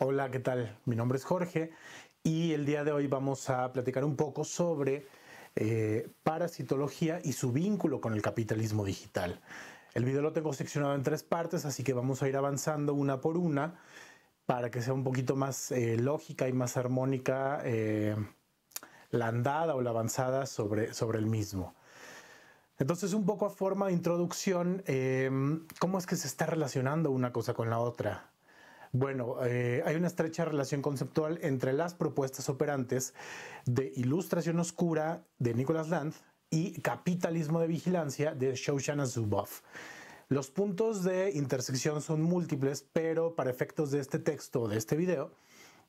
Hola, ¿qué tal? Mi nombre es Jorge y el día de hoy vamos a platicar un poco sobre eh, parasitología y su vínculo con el capitalismo digital. El video lo tengo seccionado en tres partes, así que vamos a ir avanzando una por una para que sea un poquito más eh, lógica y más armónica eh, la andada o la avanzada sobre, sobre el mismo. Entonces, un poco a forma de introducción, ¿cómo es que se está relacionando una cosa con la otra? Bueno, eh, hay una estrecha relación conceptual entre las propuestas operantes de Ilustración Oscura de Nicholas Land y Capitalismo de Vigilancia de Shoshana Zuboff. Los puntos de intersección son múltiples, pero para efectos de este texto o de este video,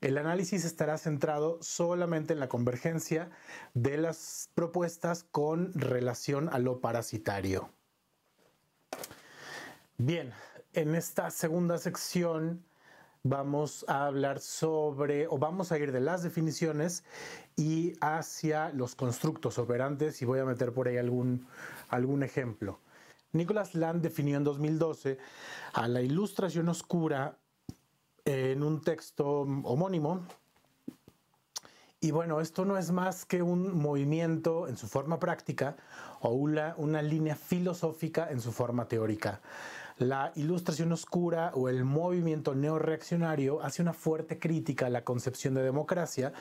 el análisis estará centrado solamente en la convergencia de las propuestas con relación a lo parasitario. Bien, en esta segunda sección vamos a hablar sobre, o vamos a ir de las definiciones y hacia los constructos operantes y voy a meter por ahí algún, algún ejemplo. Nicholas Land definió en 2012 a la ilustración oscura en un texto homónimo. Y bueno, esto no es más que un movimiento en su forma práctica o una línea filosófica en su forma teórica. La ilustración oscura o el movimiento neoreaccionario hace una fuerte crítica a la concepción de democracia,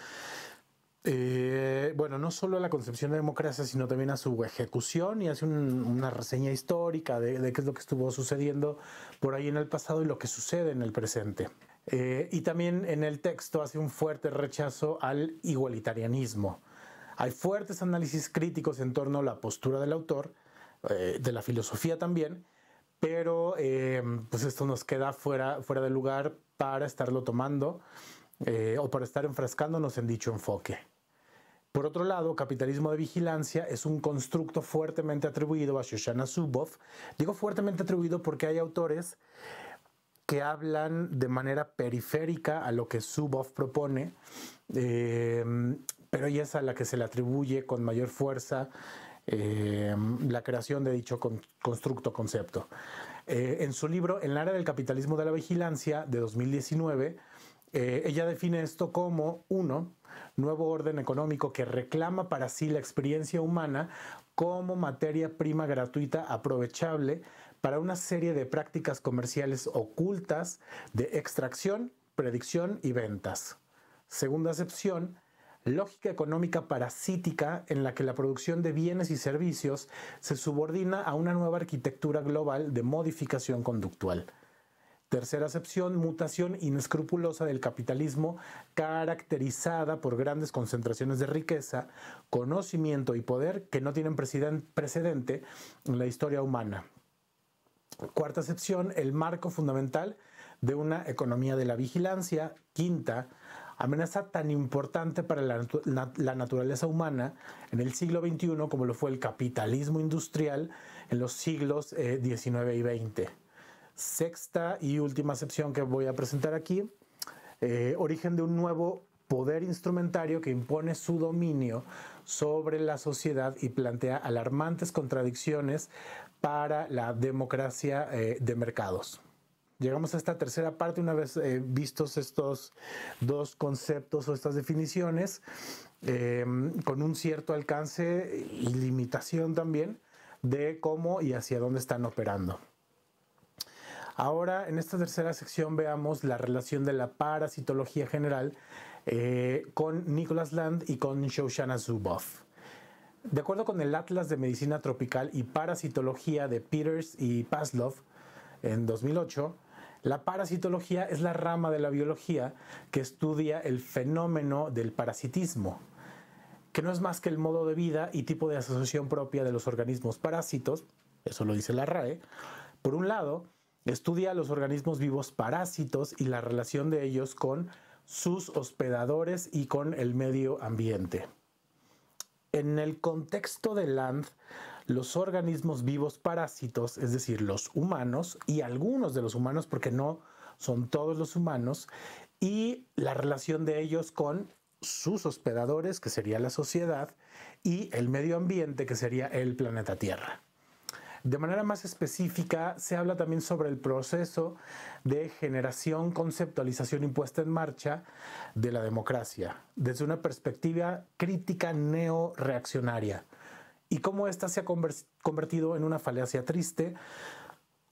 eh, bueno, no solo a la concepción de democracia, sino también a su ejecución y hace una reseña histórica de, qué es lo que estuvo sucediendo por ahí en el pasado y lo que sucede en el presente. Eh, y también en el texto hace un fuerte rechazo al igualitarianismo. Hay fuertes análisis críticos en torno a la postura del autor, eh, de la filosofía también, pero em, pues esto nos queda fuera, fuera de lugar para estarlo tomando eh, o para estar enfrascándonos en dicho enfoque. Por otro lado, capitalismo de vigilancia es un constructo fuertemente atribuido a Shoshana Zuboff. Digo fuertemente atribuido porque hay autores que hablan de manera periférica a lo que Zuboff propone, em, pero ella es a la que se le atribuye con mayor fuerza eh, la creación de dicho constructo concepto. Eh, en su libro En área del capitalismo de la vigilancia de 2019, eh, ella define esto como, uno, nuevo orden económico que reclama para sí la experiencia humana como materia prima gratuita aprovechable para una serie de prácticas comerciales ocultas de extracción, predicción y ventas. Segunda acepción, lógica económica parasítica en la que la producción de bienes y servicios se subordina a una nueva arquitectura global de modificación conductual. Tercera acepción, mutación inescrupulosa del capitalismo caracterizada por grandes concentraciones de riqueza, conocimiento y poder que no tienen precedente en la historia humana. Cuarta acepción, el marco fundamental de una economía de la vigilancia. Quinta, amenaza tan importante para la, naturaleza humana en el siglo XXI como lo fue el capitalismo industrial en los siglos XIX eh, y XX. Sexta y última sección que voy a presentar aquí, eh, origen de un nuevo poder instrumentario que impone su dominio sobre la sociedad y plantea alarmantes contradicciones para la democracia eh, de mercados. Llegamos a esta tercera parte una vez eh, vistos estos dos conceptos o estas definiciones, em, con un cierto alcance y limitación también de cómo y hacia dónde están operando. Ahora, en esta tercera sección veamos la relación de la parasitología general eh, con Nicholas Land y con Shoshana Zuboff. De acuerdo con el Atlas de Medicina Tropical y Parasitología de Peters y Paslov en 2008, la parasitología es la rama de la biología que estudia el fenómeno del parasitismo, que no es más que el modo de vida y tipo de asociación propia de los organismos parásitos, eso lo dice la RAE, por un lado, estudia los organismos vivos parásitos y la relación de ellos con sus hospedadores y con el medio ambiente. En el contexto de Land, los organismos vivos parásitos, es decir, los humanos y algunos de los humanos, porque no son todos los humanos, y la relación de ellos con sus hospedadores, que sería la sociedad, y el medio ambiente, que sería el planeta Tierra. De manera más específica, se habla también sobre el proceso de generación, conceptualización y puesta en marcha de la democracia, desde una perspectiva crítica neoreaccionaria y cómo ésta se ha convertido en una falacia triste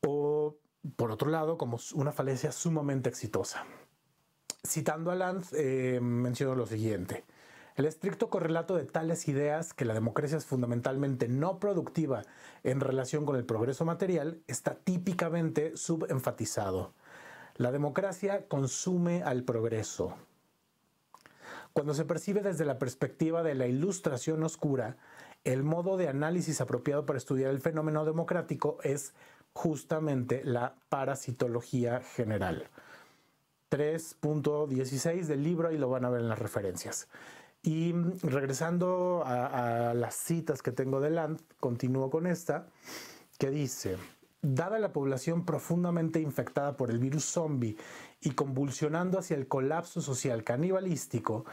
o, por otro lado, como una falacia sumamente exitosa. Citando a Lanz, eh, menciono lo siguiente. El estricto correlato de tales ideas, que la democracia es fundamentalmente no productiva en relación con el progreso material, está típicamente subenfatizado. La democracia consume al progreso. Cuando se percibe desde la perspectiva de la ilustración oscura, el modo de análisis apropiado para estudiar el fenómeno democrático es justamente la parasitología general. 3.16 del libro, y lo van a ver en las referencias. Y regresando a, las citas que tengo de Land, continúo con esta, que dice, dada la población profundamente infectada por el virus zombie y convulsionando hacia el colapso social canibalístico,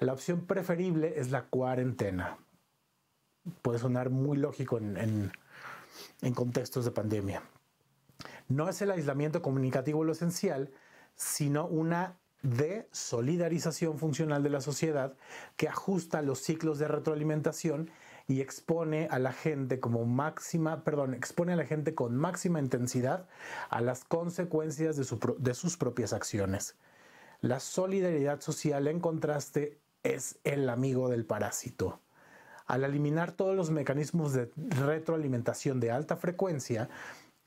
la opción preferible es la cuarentena puede sonar muy lógico en, contextos de pandemia. No es el aislamiento comunicativo lo esencial, sino una desolidarización funcional de la sociedad que ajusta los ciclos de retroalimentación y expone a la gente máxima, expone a la gente con máxima intensidad a las consecuencias de sus propias acciones. La solidaridad social, en contraste, es el amigo del parásito al eliminar todos los mecanismos de retroalimentación de alta frecuencia,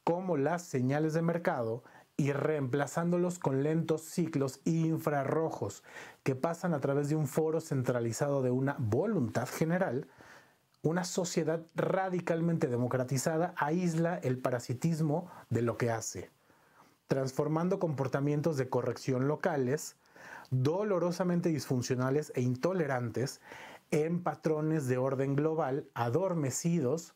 como las señales de mercado, y reemplazándolos con lentos ciclos infrarrojos que pasan a través de un foro centralizado de una voluntad general, una sociedad radicalmente democratizada aísla el parasitismo de lo que hace, transformando comportamientos de corrección locales, dolorosamente disfuncionales e intolerantes en patrones de orden global adormecidos,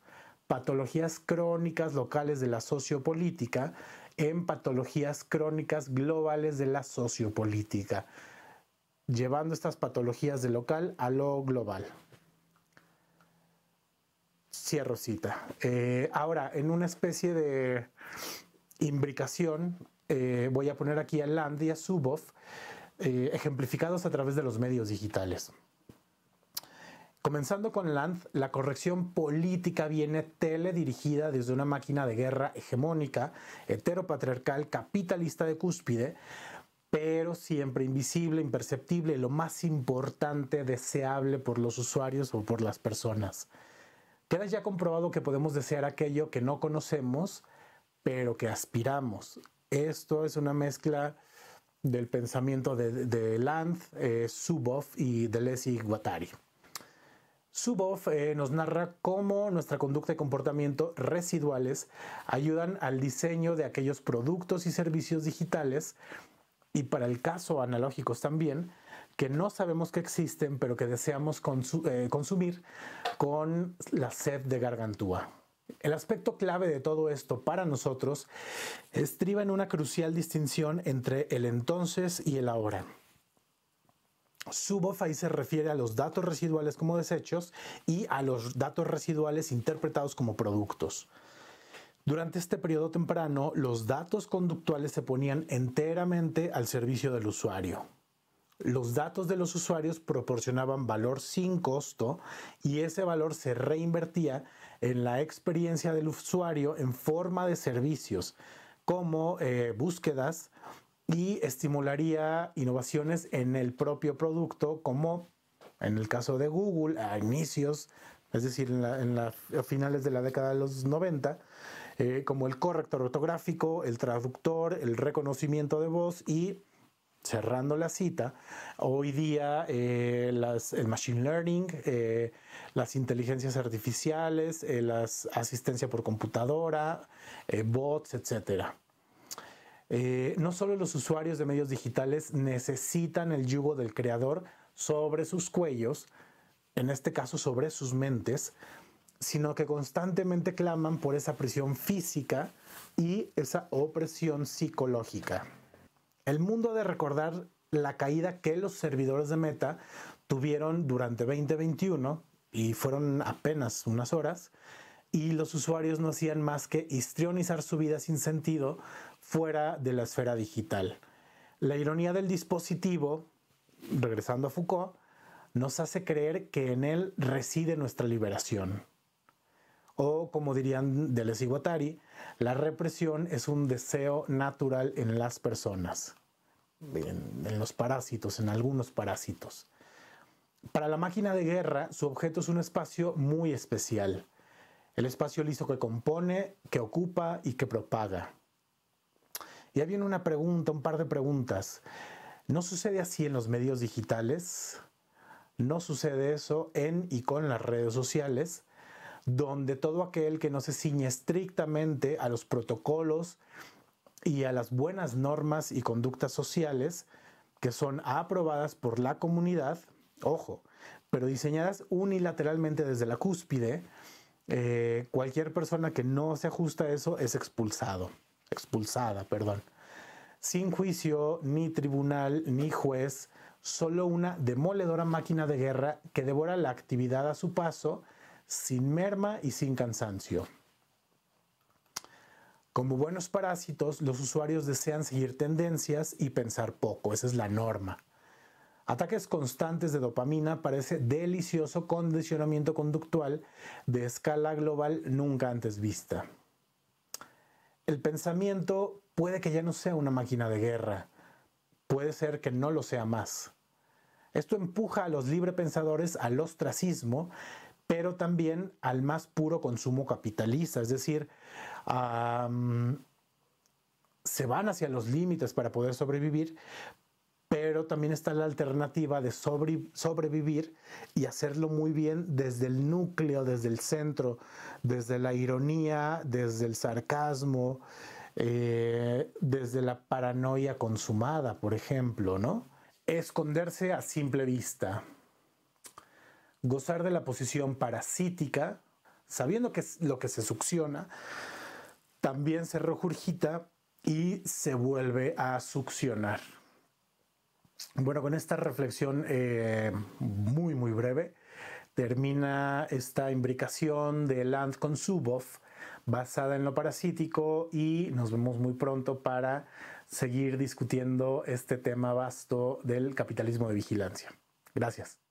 patologías crónicas locales de la sociopolítica, en patologías crónicas globales de la sociopolítica, llevando estas patologías de local a lo global. Cierro cita. Eh, ahora, en una especie de imbricación, eh, voy a poner aquí a Land y a Suboff, eh, ejemplificados a través de los medios digitales. Comenzando con Lanz, la corrección política viene teledirigida desde una máquina de guerra hegemónica, heteropatriarcal, capitalista de cúspide, pero siempre invisible, imperceptible, lo más importante, deseable por los usuarios o por las personas. Queda ya comprobado que podemos desear aquello que no conocemos, pero que aspiramos. Esto es una mezcla del pensamiento de, de eh, Zuboff y Deleuze y Guattari. Suboff eh, nos narra cómo nuestra conducta y comportamiento residuales ayudan al diseño de aquellos productos y servicios digitales y para el caso analógicos también, que no sabemos que existen, pero que deseamos eh, consumir con la sed de gargantúa. El aspecto clave de todo esto para nosotros estriba en una crucial distinción entre el entonces y el ahora. Suboff se refiere a los datos residuales como desechos y a los datos residuales interpretados como productos. Durante este periodo temprano, los datos conductuales se ponían enteramente al servicio del usuario. Los datos de los usuarios proporcionaban valor sin costo y ese valor se reinvertía en la experiencia del usuario en forma de servicios como eh, búsquedas, y estimularía innovaciones en el propio producto, como en el caso de Google, a inicios, es decir, en, la, a finales de la década de los 90, eh, como el corrector ortográfico, el traductor, el reconocimiento de voz y cerrando la cita, hoy día eh, las, el machine learning, eh, las inteligencias artificiales, las asistencia por computadora, bots, etcétera. Eh, no solo los usuarios de medios digitales necesitan el yugo del creador sobre sus cuellos, en este caso sobre sus mentes, sino que constantemente claman por esa presión física y esa opresión psicológica. El mundo de recordar la caída que los servidores de Meta tuvieron durante 2021, y fueron apenas unas horas, y los usuarios no hacían más que histrionizar su vida sin sentido fuera de la esfera digital. La ironía del dispositivo, regresando a Foucault, nos hace creer que en él reside nuestra liberación. O como dirían Deleuze y Guattari, la represión es un deseo natural en las personas, en, en los parásitos, en algunos parásitos. Para la máquina de guerra, su objeto es un espacio muy especial el espacio liso que compone, que ocupa y que propaga. Y ahí viene una pregunta, un par de preguntas. ¿No sucede así en los medios digitales? ¿No sucede eso en y con las redes sociales? Donde todo aquel que no se ciñe estrictamente a los protocolos y a las buenas normas y conductas sociales que son aprobadas por la comunidad, ojo, pero diseñadas unilateralmente desde la cúspide, eh, cualquier persona que no se ajusta a eso es expulsado, expulsada, perdón. Sin juicio, ni tribunal, ni juez, solo una demoledora máquina de guerra que devora la actividad a su paso, sin merma y sin cansancio. Como buenos parásitos, los usuarios desean seguir tendencias y pensar poco, esa es la norma. Ataques constantes de dopamina parece delicioso condicionamiento conductual de escala global nunca antes vista. El pensamiento puede que ya no sea una máquina de guerra, puede ser que no lo sea más. Esto empuja a los librepensadores al ostracismo, pero también al más puro consumo capitalista, es decir, se van hacia los límites para poder sobrevivir, pero también está la alternativa de sobrevivir y hacerlo muy bien desde el núcleo, desde el centro, desde la ironía, desde el sarcasmo, eh, desde la paranoia consumada, por ejemplo, ¿no? Esconderse a simple vista. Gozar de la posición parasítica, sabiendo que es lo que se succiona, también se rojurgita y se vuelve a succionar. Bueno, con esta reflexión eh, muy, muy breve, termina esta imbricación de Land con Zuboff basada en lo parasítico y nos vemos muy pronto para seguir discutiendo este tema vasto del capitalismo de vigilancia. Gracias.